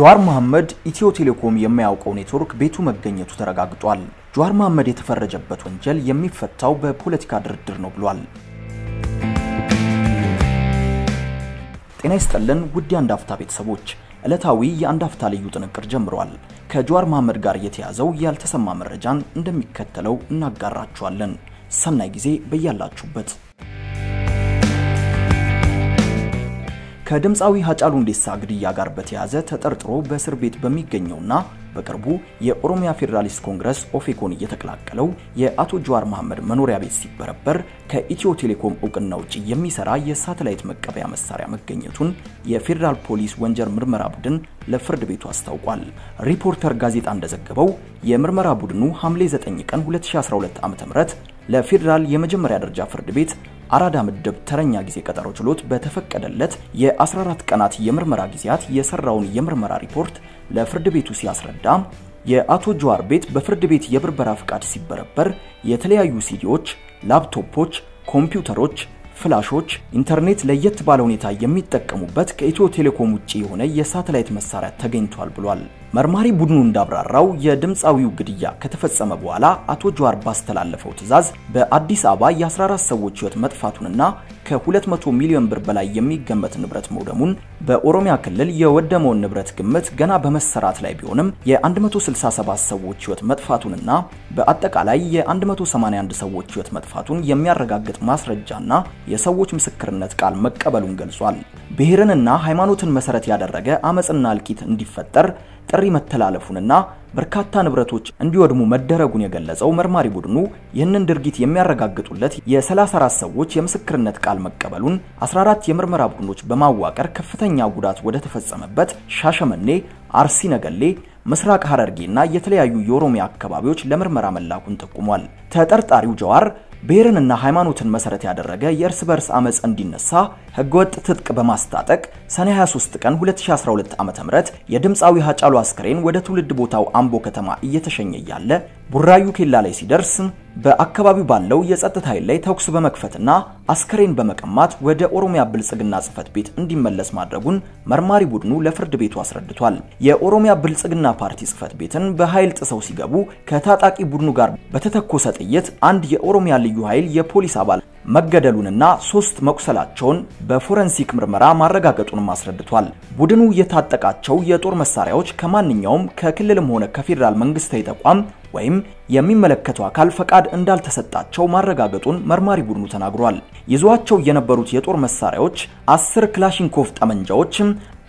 ጀዋር መሐመድ ኢትዮ ቴሌኮም የማያውቀው ኔትወርክ ቤቱ መገኘቱ ተረጋግጧል። ጀዋር መሐመድ የተፈረጀበት ወንጀል የሚፈታው በፖለቲካ ድርድር ነው ብሏል። ጤና ይስጥልን ውድ የአንድ አፍታ ቤተሰቦች፣ ዕለታዊ የአንድ አፍታ ልዩ ጥንቅር ጀምሯል። ከጀዋር መሐመድ ጋር የተያዘው ያልተሰማ መረጃን እንደሚከተለው እናጋራችኋለን። ሰናይ ጊዜ በያላችሁበት ከድምፃዊ ሀጫሉ ሁንዴሳ ግድያ ጋር በተያያዘ ተጠርጥሮ በእስር ቤት በሚገኘውና በቅርቡ የኦሮሚያ ፌዴራሊስት ኮንግረስ ኦፌኮን እየተቀላቀለው የአቶ ጀዋር መሐመድ መኖሪያ ቤት ሲበረበር ከኢትዮ ቴሌኮም እውቅና ውጭ የሚሰራ የሳተላይት መቀበያ መሳሪያ መገኘቱን የፌዴራል ፖሊስ ወንጀል ምርመራ ቡድን ለፍርድ ቤቱ አስታውቋል። ሪፖርተር ጋዜጣ እንደዘገበው የምርመራ ቡድኑ ሐምሌ 9 ቀን 2012 ዓ.ም ለፌዴራል የመጀመሪያ ደረጃ ፍርድ ቤት አራዳ ምድብ ተረኛ ጊዜ ቀጠሮ ችሎት በተፈቀደለት የ14 ቀናት የምርመራ ጊዜያት የሰራውን የምርመራ ሪፖርት ለፍርድ ቤቱ ሲያስረዳ የአቶ ጀዋር ቤት በፍርድ ቤት የብርበራ ፍቃድ ሲበረበር የተለያዩ ሲዲዎች፣ ላፕቶፖች፣ ኮምፒውተሮች፣ ፍላሾች፣ ኢንተርኔት ለየት ባለ ሁኔታ የሚጠቀሙበት ከኢትዮ ቴሌኮም ውጭ የሆነ የሳተላይት መሳሪያ ተገኝቷል ብሏል። መርማሪ ቡድኑ እንዳብራራው የድምፃዊው ግድያ ከተፈጸመ በኋላ አቶ ጀዋር ባስተላለፈው ትዕዛዝ በአዲስ አበባ የ14 ሰዎች ህይወት መጥፋቱንና ከ200 ሚሊዮን ብር በላይ የሚገመት ንብረት መውደሙን፣ በኦሮሚያ ክልል የወደመውን ንብረት ግምት ገና በመሰራት ላይ ቢሆንም የ167 ሰዎች ህይወት መጥፋቱንና በአጠቃላይ የ181 ሰዎች ህይወት መጥፋቱን የሚያረጋግጥ ማስረጃና የሰዎች ምስክርነት ቃል መቀበሉን ገልጿል። ብሔርንና ሃይማኖትን መሰረት ያደረገ አመፅና እልቂት እንዲፈጠር ጥሪ መተላለፉንና በርካታ ንብረቶች እንዲወድሙ መደረጉን የገለጸው መርማሪ ቡድኑ ይህንን ድርጊት የሚያረጋግጡለት የ34 ሰዎች የምስክርነት ቃል መቀበሉን 14 የምርመራ ቡድኖች በማዋቀር ከፍተኛ ጉዳት ወደ ተፈጸመበት ሻሸመኔ፣ አርሲ ነገሌ፣ ምስራቅ ሐረርጌና የተለያዩ የኦሮሚያ አካባቢዎች ለምርመራ መላኩን ጠቁሟል። ተጠርጣሪው ጀዋር ብሔርንና ሃይማኖትን መሰረት ያደረገ የእርስ በርስ አመፅ እንዲነሳ ህገወጥ ትጥቅ በማስታጠቅ ሰኔ 23 ቀን 2012 ዓ.ም የድምፃዊ ሀጫሉ አስክሬን ወደ ትውልድ ቦታው አምቦ ከተማ እየተሸኘ እያለ ቡራዩ ኬላ ላይ ሲደርስ በአካባቢው ባለው የጸጥታ ኃይል ላይ ተኩስ በመክፈትና አስከሬን በመቀማት ወደ ኦሮሚያ ብልጽግና ጽህፈት ቤት እንዲመለስ ማድረጉን መርማሪ ቡድኑ ለፍርድ ቤቱ አስረድቷል። የኦሮሚያ ብልጽግና ፓርቲ ጽህፈት ቤትን በኃይል ጥሰው ሲገቡ ከታጣቂ ቡድኑ ጋር በተተኮሰ ጥይት አንድ የኦሮሚያ ልዩ ኃይል የፖሊስ አባል መገደሉንና ሶስት መቁሰላቸውን በፎረንሲክ ምርመራ ማረጋገጡንም አስረድቷል። ቡድኑ የታጠቃቸው የጦር መሳሪያዎች ከማንኛውም ከክልልም ሆነ ከፌዴራል መንግስታዊ ተቋም ወይም የሚመለከቱ አካል ፈቃድ እንዳልተሰጣቸው ማረጋገጡን መርማሪ ቡድኑ ተናግሯል። ይዟቸው የነበሩት የጦር መሳሪያዎች አስር ክላሽንኮቭ ጠመንጃዎች፣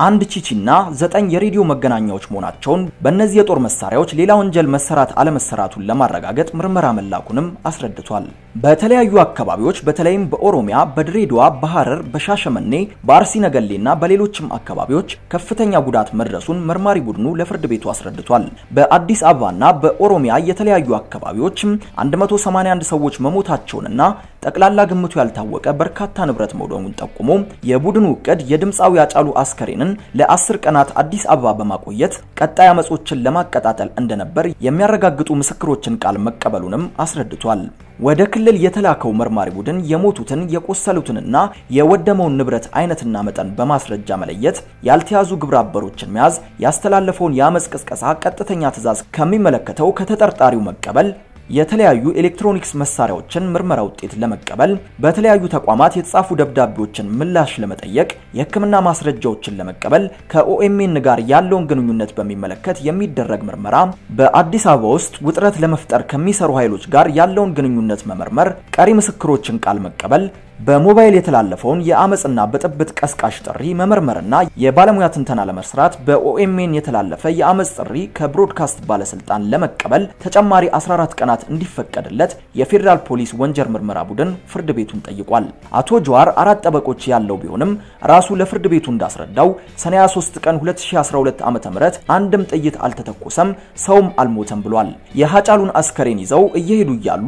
አንድ ቺቺና ዘጠኝ የሬዲዮ መገናኛዎች መሆናቸውን በእነዚህ የጦር መሳሪያዎች ሌላ ወንጀል መሰራት አለመሰራቱን ለማረጋገጥ ምርመራ መላኩንም አስረድቷል። በተለያዩ አካባቢዎች በተለይም በኦሮሚያ፣ በድሬዳዋ፣ በሐረር፣ በሻሸመኔ፣ በአርሲ ነገሌና በሌሎችም አካባቢዎች ከፍተኛ ጉዳት መድረሱን መርማሪ ቡድኑ ለፍርድ ቤቱ አስረድቷል። በአዲስ አበባና በኦሮሚያ የተለያዩ አካባቢዎች 181 ሰዎች መሞታቸውንና ጠቅላላ ግምቱ ያልታወቀ በርካታ ንብረት መውደሙን ጠቁሞ የቡድኑ እቅድ የድምፃዊ አጫሉ አስከሬንን ለአስር ቀናት አዲስ አበባ በማቆየት ቀጣይ አመጾችን ለማቀጣጠል እንደነበር የሚያረጋግጡ ምስክሮችን ቃል መቀበሉንም አስረድቷል። ወደ ክልል የተላከው መርማሪ ቡድን የሞቱትን የቆሰሉትንና የወደመውን ንብረት አይነትና መጠን በማስረጃ መለየት፣ ያልተያዙ ግብረ አበሮችን መያዝ፣ ያስተላለፈውን የአመፅ ቅስቀሳ ቀጥተኛ ትዕዛዝ ከሚመለከተው ከተጠርጣሪው መቀበል የተለያዩ ኤሌክትሮኒክስ መሳሪያዎችን ምርመራ ውጤት ለመቀበል፣ በተለያዩ ተቋማት የተጻፉ ደብዳቤዎችን ምላሽ ለመጠየቅ፣ የሕክምና ማስረጃዎችን ለመቀበል፣ ከኦኤምኤን ጋር ያለውን ግንኙነት በሚመለከት የሚደረግ ምርመራ፣ በአዲስ አበባ ውስጥ ውጥረት ለመፍጠር ከሚሰሩ ኃይሎች ጋር ያለውን ግንኙነት መመርመር፣ ቀሪ ምስክሮችን ቃል መቀበል፣ በሞባይል የተላለፈውን የአመፅና ብጥብጥ ቀስቃሽ ጥሪ መመርመርና የባለሙያ ትንተና ለመስራት በኦኤምኤን የተላለፈ የአመፅ ጥሪ ከብሮድካስት ባለስልጣን ለመቀበል ተጨማሪ 14 ቀናት እንዲፈቀድለት የፌዴራል ፖሊስ ወንጀል ምርመራ ቡድን ፍርድ ቤቱን ጠይቋል። አቶ ጀዋር አራት ጠበቆች ያለው ቢሆንም ራሱ ለፍርድ ቤቱ እንዳስረዳው ሰኔ 23 ቀን 2012 ዓ.ም አንድም ጥይት አልተተኮሰም፣ ሰውም አልሞተም ብሏል። የሀጫሉን አስከሬን ይዘው እየሄዱ እያሉ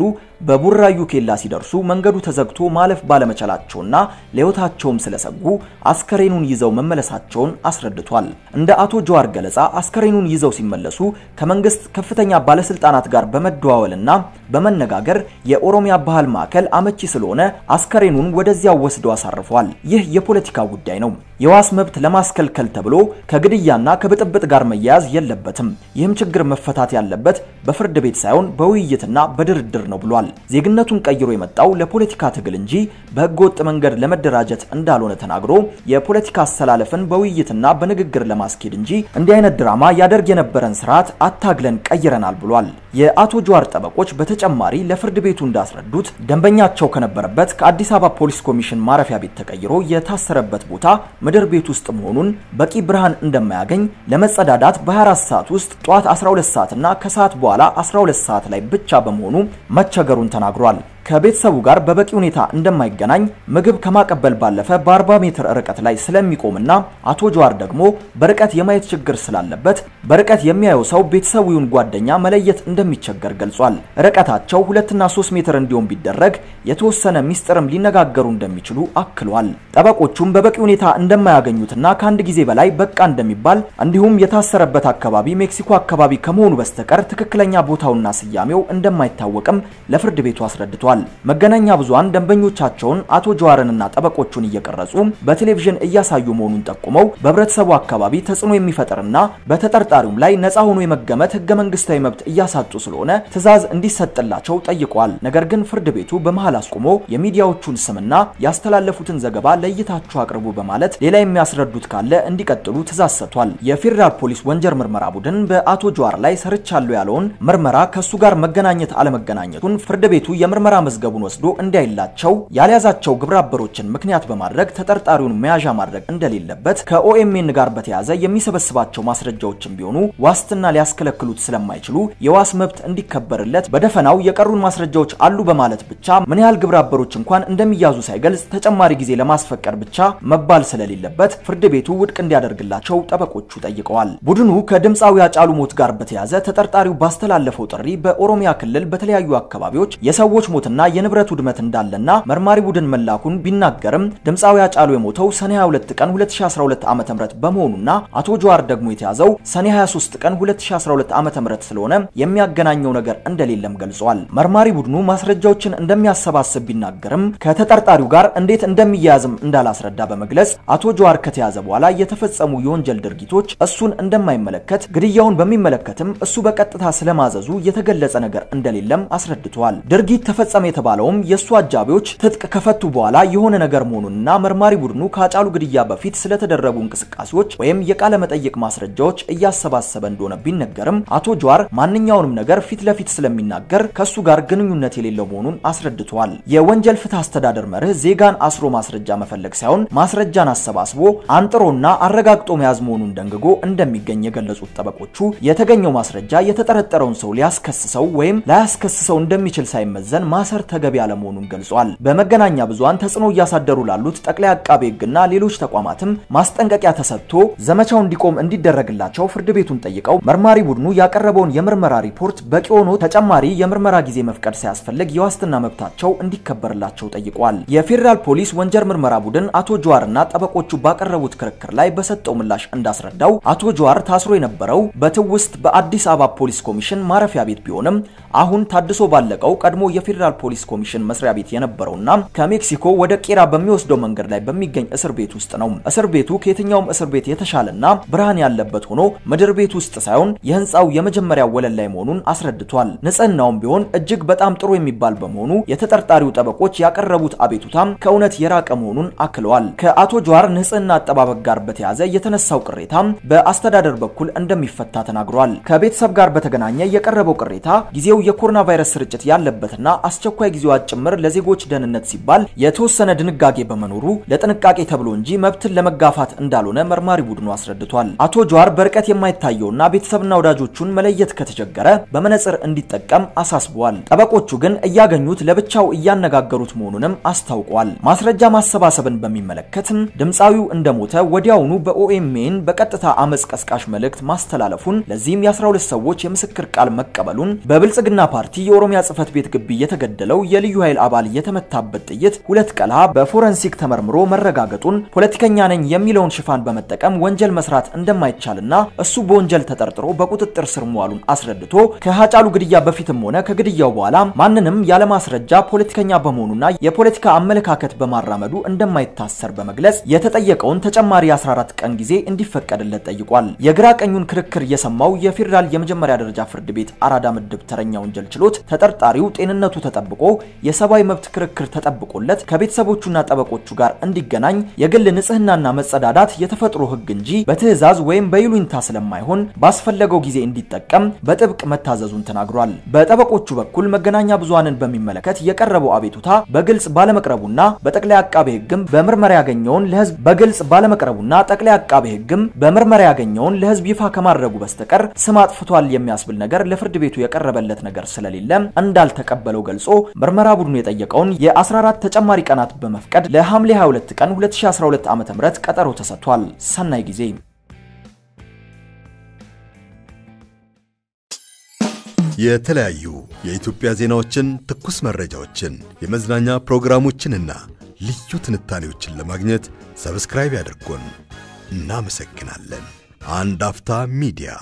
በቡራዩ ኬላ ሲደርሱ መንገዱ ተዘግቶ ማለፍ ባለ ባለመቻላቸውና ለሕይወታቸውም ስለሰጉ አስከሬኑን ይዘው መመለሳቸውን አስረድቷል። እንደ አቶ ጀዋር ገለጻ አስከሬኑን ይዘው ሲመለሱ ከመንግስት ከፍተኛ ባለስልጣናት ጋር በመደዋወልና በመነጋገር የኦሮሚያ ባህል ማዕከል አመቺ ስለሆነ አስከሬኑን ወደዚያው ወስዶ አሳርፏል። ይህ የፖለቲካ ጉዳይ ነው። የዋስ መብት ለማስከልከል ተብሎ ከግድያና ከብጥብጥ ጋር መያያዝ የለበትም። ይህም ችግር መፈታት ያለበት በፍርድ ቤት ሳይሆን በውይይትና በድርድር ነው ብሏል። ዜግነቱን ቀይሮ የመጣው ለፖለቲካ ትግል እንጂ በህገወጥ መንገድ ለመደራጀት እንዳልሆነ ተናግሮ የፖለቲካ አስተላለፍን በውይይትና በንግግር ለማስኬድ እንጂ እንዲህ አይነት ድራማ ያደርግ የነበረን ስርዓት አታግለን ቀይረናል ብሏል። የአቶ ጀዋር ጠበቆች በተ በተጨማሪ ለፍርድ ቤቱ እንዳስረዱት ደንበኛቸው ከነበረበት ከአዲስ አበባ ፖሊስ ኮሚሽን ማረፊያ ቤት ተቀይሮ የታሰረበት ቦታ ምድር ቤት ውስጥ መሆኑን፣ በቂ ብርሃን እንደማያገኝ፣ ለመጸዳዳት በ24 ሰዓት ውስጥ ጠዋት 12 ሰዓትና ከሰዓት በኋላ 12 ሰዓት ላይ ብቻ በመሆኑ መቸገሩን ተናግሯል። ከቤተሰቡ ጋር በበቂ ሁኔታ እንደማይገናኝ ምግብ ከማቀበል ባለፈ በ40 ሜትር ርቀት ላይ ስለሚቆምና አቶ ጀዋር ደግሞ በርቀት የማየት ችግር ስላለበት በርቀት የሚያየው ሰው ቤተሰቡን ጓደኛ መለየት እንደሚቸገር ገልጿል። ርቀታቸው ሁለትና ሶስት ሜትር እንዲሆን ቢደረግ የተወሰነ ሚስጥርም ሊነጋገሩ እንደሚችሉ አክሏል። ጠበቆቹም በበቂ ሁኔታ እንደማያገኙትና ከአንድ ጊዜ በላይ በቃ እንደሚባል እንዲሁም የታሰረበት አካባቢ ሜክሲኮ አካባቢ ከመሆኑ በስተቀር ትክክለኛ ቦታውና ስያሜው እንደማይታወቅም ለፍርድ ቤቱ አስረድቷል። አስታውቋል። መገናኛ ብዙሃን ደንበኞቻቸውን አቶ ጀዋርንና ጠበቆቹን እየቀረጹ በቴሌቪዥን እያሳዩ መሆኑን ጠቁመው በህብረተሰቡ አካባቢ ተጽዕኖ የሚፈጥርና በተጠርጣሪውም ላይ ነጻ ሆኖ የመገመት ህገ መንግስታዊ መብት እያሳጡ ስለሆነ ትዕዛዝ እንዲሰጥላቸው ጠይቋል። ነገር ግን ፍርድ ቤቱ በመሃል አስቆሞ የሚዲያዎቹን ስምና ያስተላለፉትን ዘገባ ለይታችሁ አቅርቡ በማለት ሌላ የሚያስረዱት ካለ እንዲቀጥሉ ትዕዛዝ ሰጥቷል። የፌዴራል ፖሊስ ወንጀር ምርመራ ቡድን በአቶ ጀዋር ላይ ሰርቻለሁ ያለውን ምርመራ ከሱ ጋር መገናኘት አለመገናኘቱን ፍርድ ቤቱ የምርመራ መዝገቡን ወስዶ እንዳይላቸው ያልያዛቸው ግብረ አበሮችን ምክንያት በማድረግ ተጠርጣሪውን መያዣ ማድረግ እንደሌለበት ከኦኤምኤን ጋር በተያያዘ የሚሰበስባቸው ማስረጃዎችም ቢሆኑ ዋስትና ሊያስከለክሉት ስለማይችሉ የዋስ መብት እንዲከበርለት በደፈናው የቀሩን ማስረጃዎች አሉ በማለት ብቻ ምን ያህል ግብረ አበሮች እንኳን እንደሚያዙ ሳይገልጽ ተጨማሪ ጊዜ ለማስፈቀድ ብቻ መባል ስለሌለበት ፍርድ ቤቱ ውድቅ እንዲያደርግላቸው ጠበቆቹ ጠይቀዋል። ቡድኑ ከድምፃዊ አጫሉ ሞት ጋር በተያያዘ ተጠርጣሪው ባስተላለፈው ጥሪ በኦሮሚያ ክልል በተለያዩ አካባቢዎች የሰዎች ሞት ሞትና የንብረት ውድመት እንዳለና መርማሪ ቡድን መላኩን ቢናገርም ድምፃዊ አጫሉ የሞተው ሰኔ 22 ቀን 2012 ዓ.ም በመሆኑና አቶ ጀዋር ደግሞ የተያዘው ሰኔ 23 ቀን 2012 ዓ.ም ስለሆነ የሚያገናኘው ነገር እንደሌለም ገልጿል። መርማሪ ቡድኑ ማስረጃዎችን እንደሚያሰባስብ ቢናገርም ከተጠርጣሪው ጋር እንዴት እንደሚያያዝም እንዳላስረዳ በመግለጽ አቶ ጀዋር ከተያዘ በኋላ የተፈጸሙ የወንጀል ድርጊቶች እሱን እንደማይመለከት ግድያውን በሚመለከትም እሱ በቀጥታ ስለማዘዙ የተገለጸ ነገር እንደሌለም አስረድቷል። ድርጊት ተፈጸመ ተፈጸመ የተባለውም የእሱ አጃቢዎች ትጥቅ ከፈቱ በኋላ የሆነ ነገር መሆኑንና መርማሪ ቡድኑ ከአጫሉ ግድያ በፊት ስለተደረጉ እንቅስቃሴዎች ወይም የቃለ መጠይቅ ማስረጃዎች እያሰባሰበ እንደሆነ ቢነገርም አቶ ጀዋር ማንኛውንም ነገር ፊት ለፊት ስለሚናገር ከሱ ጋር ግንኙነት የሌለው መሆኑን አስረድተዋል። የወንጀል ፍትህ አስተዳደር መርህ ዜጋን አስሮ ማስረጃ መፈለግ ሳይሆን ማስረጃን አሰባስቦ አንጥሮና አረጋግጦ መያዝ መሆኑን ደንግጎ እንደሚገኝ የገለጹት ጠበቆቹ የተገኘው ማስረጃ የተጠረጠረውን ሰው ሊያስከስሰው ወይም ላያስከስሰው እንደሚችል ሳይመዘን ማስ ማሰር ተገቢ አለመሆኑን ገልጿል። በመገናኛ ብዙሃን ተጽዕኖ እያሳደሩ ላሉት ጠቅላይ አቃቤ ሕግና ሌሎች ተቋማትም ማስጠንቀቂያ ተሰጥቶ ዘመቻው እንዲቆም እንዲደረግላቸው ፍርድ ቤቱን ጠይቀው መርማሪ ቡድኑ ያቀረበውን የምርመራ ሪፖርት በቂ ሆኖ ተጨማሪ የምርመራ ጊዜ መፍቀድ ሲያስፈልግ የዋስትና መብታቸው እንዲከበርላቸው ጠይቋል። የፌዴራል ፖሊስ ወንጀል ምርመራ ቡድን አቶ ጀዋርና ጠበቆቹ ባቀረቡት ክርክር ላይ በሰጠው ምላሽ እንዳስረዳው አቶ ጀዋር ታስሮ የነበረው በትውስት በአዲስ አበባ ፖሊስ ኮሚሽን ማረፊያ ቤት ቢሆንም አሁን ታድሶ ባለቀው ቀድሞ የፌዴራል ፖሊስ ኮሚሽን መስሪያ ቤት የነበረውና ከሜክሲኮ ወደ ቄራ በሚወስደው መንገድ ላይ በሚገኝ እስር ቤት ውስጥ ነው። እስር ቤቱ ከየትኛውም እስር ቤት የተሻለና ብርሃን ያለበት ሆኖ ምድር ቤት ውስጥ ሳይሆን የህንፃው የመጀመሪያ ወለል ላይ መሆኑን አስረድቷል። ንጽህናውም ቢሆን እጅግ በጣም ጥሩ የሚባል በመሆኑ የተጠርጣሪው ጠበቆች ያቀረቡት አቤቱታም ከእውነት የራቀ መሆኑን አክለዋል። ከአቶ ጀዋር ንጽህና አጠባበቅ ጋር በተያዘ የተነሳው ቅሬታም በአስተዳደር በኩል እንደሚፈታ ተናግሯል። ከቤተሰብ ጋር በተገናኘ የቀረበው ቅሬታ ጊዜው የኮሮና ቫይረስ ስርጭት ያለበትና አስቸ የአስቸኳይ ጊዜዋ ጭምር ለዜጎች ደህንነት ሲባል የተወሰነ ድንጋጌ በመኖሩ ለጥንቃቄ ተብሎ እንጂ መብትን ለመጋፋት እንዳልሆነ መርማሪ ቡድኑ አስረድቷል። አቶ ጀዋር በርቀት የማይታየውና ቤተሰብና ወዳጆቹን መለየት ከተቸገረ በመነጽር እንዲጠቀም አሳስበዋል። ጠበቆቹ ግን እያገኙት ለብቻው እያነጋገሩት መሆኑንም አስታውቋል። ማስረጃ ማሰባሰብን በሚመለከትም ድምፃዊው እንደሞተ ወዲያውኑ በኦኤምኤን በቀጥታ አመፅ ቀስቃሽ መልእክት ማስተላለፉን ለዚህም የ12 ሰዎች የምስክር ቃል መቀበሉን በብልጽግና ፓርቲ የኦሮሚያ ጽህፈት ቤት ግቢ የተገደ የተገደለው የልዩ ኃይል አባል የተመታበት ጥይት ሁለት ቀላ በፎረንሲክ ተመርምሮ መረጋገጡን ፖለቲከኛ ነኝ የሚለውን ሽፋን በመጠቀም ወንጀል መስራት እንደማይቻልና እሱ በወንጀል ተጠርጥሮ በቁጥጥር ስር መዋሉን አስረድቶ ከሀጫሉ ግድያ በፊትም ሆነ ከግድያው በኋላ ማንንም ያለማስረጃ ፖለቲከኛ በመሆኑና የፖለቲካ አመለካከት በማራመዱ እንደማይታሰር በመግለጽ የተጠየቀውን ተጨማሪ 14 ቀን ጊዜ እንዲፈቀድለት ጠይቋል። የግራ ቀኙን ክርክር የሰማው የፌዴራል የመጀመሪያ ደረጃ ፍርድ ቤት አራዳ ምድብ ተረኛ ወንጀል ችሎት ተጠርጣሪው ጤንነቱ ተጠ ተጠብቆ የሰብአዊ መብት ክርክር ተጠብቆለት ከቤተሰቦቹና ጠበቆቹ ጋር እንዲገናኝ የግል ንጽህናና መጸዳዳት የተፈጥሮ ህግ እንጂ በትዕዛዝ ወይም በይሉኝታ ስለማይሆን ባስፈለገው ጊዜ እንዲጠቀም በጥብቅ መታዘዙን ተናግሯል። በጠበቆቹ በኩል መገናኛ ብዙሃንን በሚመለከት የቀረበው አቤቱታ በግልጽ ባለመቅረቡና በጠቅላይ አቃቤ ህግም በምርመራ ያገኘውን ለህዝብ በግልጽ ባለመቅረቡና ጠቅላይ አቃቤ ህግም በምርመራ ያገኘውን ለህዝብ ይፋ ከማድረጉ በስተቀር ስም አጥፍቷል የሚያስብል ነገር ለፍርድ ቤቱ የቀረበለት ነገር ስለሌለ እንዳልተቀበለው ገልጾ ምርመራ ቡድኑ የጠየቀውን የ14 ተጨማሪ ቀናት በመፍቀድ ለሐምሌ 22 ቀን 2012 ዓ.ም ቀጠሮ ተሰጥቷል። ሰናይ ጊዜ የተለያዩ የኢትዮጵያ ዜናዎችን፣ ትኩስ መረጃዎችን፣ የመዝናኛ ፕሮግራሞችንና ልዩ ትንታኔዎችን ለማግኘት ሰብስክራይብ ያድርጉን። እናመሰግናለን። አንድ አፍታ ሚዲያ